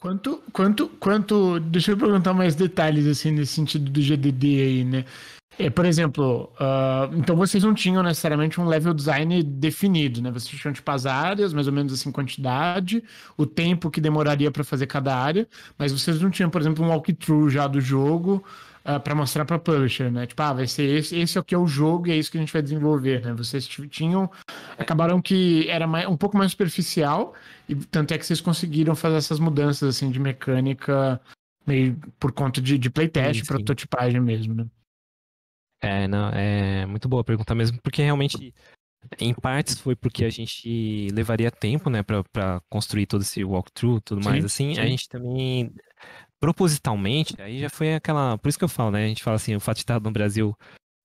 Quanto, quanto, quanto. Deixa eu perguntar mais detalhes assim nesse sentido do GDD aí, né? É, por exemplo, uh, então vocês não tinham necessariamente um level design definido, né? Vocês tinham tipo as áreas, mais ou menos assim, quantidade, o tempo que demoraria para fazer cada área, mas vocês não tinham, por exemplo, um walkthrough já do jogo, uh, ah, para mostrar para publisher, né? Tipo, ah, vai ser esse, esse é o que é o jogo e é isso que a gente vai desenvolver, né? Vocês tinham acabaram que era mais, um pouco mais superficial e tanto é que vocês conseguiram fazer essas mudanças assim de mecânica meio por conta de, de playtest, prototipagem mesmo, né? É, não, é muito boa a pergunta mesmo, porque realmente em partes foi porque a gente levaria tempo, né, para construir todo esse walkthrough, tudo mais assim. Sim. A gente também propositalmente, aí já foi aquela. Por isso que eu falo, né? A gente fala assim, o fato de estar no Brasil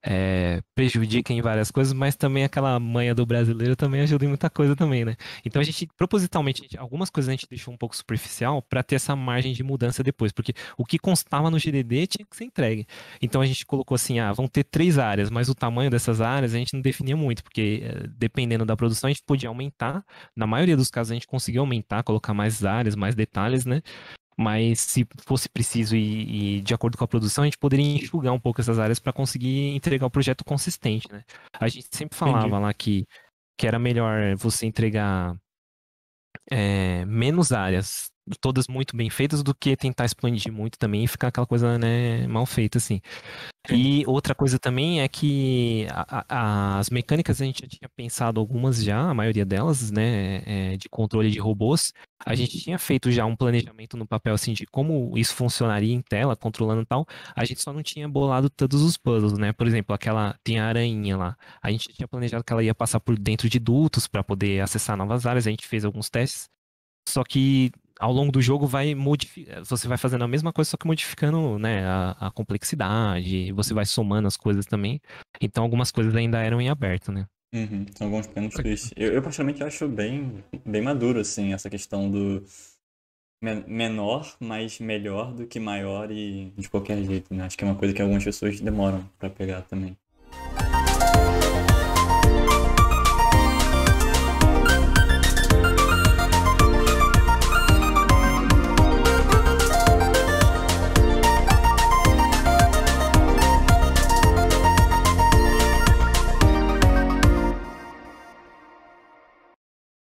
é, prejudica em várias coisas, mas também aquela manha do brasileiro também ajuda em muita coisa também, né? Então a gente, propositalmente, a gente, algumas coisas a gente deixou um pouco superficial para ter essa margem de mudança depois, porque o que constava no GDD tinha que ser entregue. Então a gente colocou assim, ah, vão ter três áreas, mas o tamanho dessas áreas a gente não definia muito, porque eh, dependendo da produção a gente podia aumentar, na maioria dos casos a gente conseguiu aumentar, colocar mais áreas, mais detalhes, né? mas se fosse preciso e, e, de acordo com a produção, a gente poderia enxugar um pouco essas áreas para conseguir entregar o um projeto consistente, né? A gente sempre falava Entendi. lá que, que era melhor você entregar é, menos áreas todas muito bem feitas do que tentar expandir muito também e ficar aquela coisa né, mal feita assim. É. E outra coisa também é que a, a, as mecânicas a gente já tinha pensado algumas já, a maioria delas, né, é, de controle de robôs. A gente tinha feito já um planejamento no papel assim de como isso funcionaria em tela, controlando e tal. A gente só não tinha bolado todos os puzzles, né? Por exemplo, aquela tem a aranha lá. A gente tinha planejado que ela ia passar por dentro de dutos para poder acessar novas áreas. A gente fez alguns testes. Só que ao longo do jogo vai Você vai fazendo a mesma coisa, só que modificando né, a, a, complexidade, você vai somando as coisas também. Então algumas coisas ainda eram em aberto, né? Uhum, são alguns pequenos twists. Eu, eu particularmente acho bem, bem maduro, assim, essa questão do menor, mas melhor do que maior e de qualquer jeito, né? Acho que é uma coisa que algumas pessoas demoram para pegar também.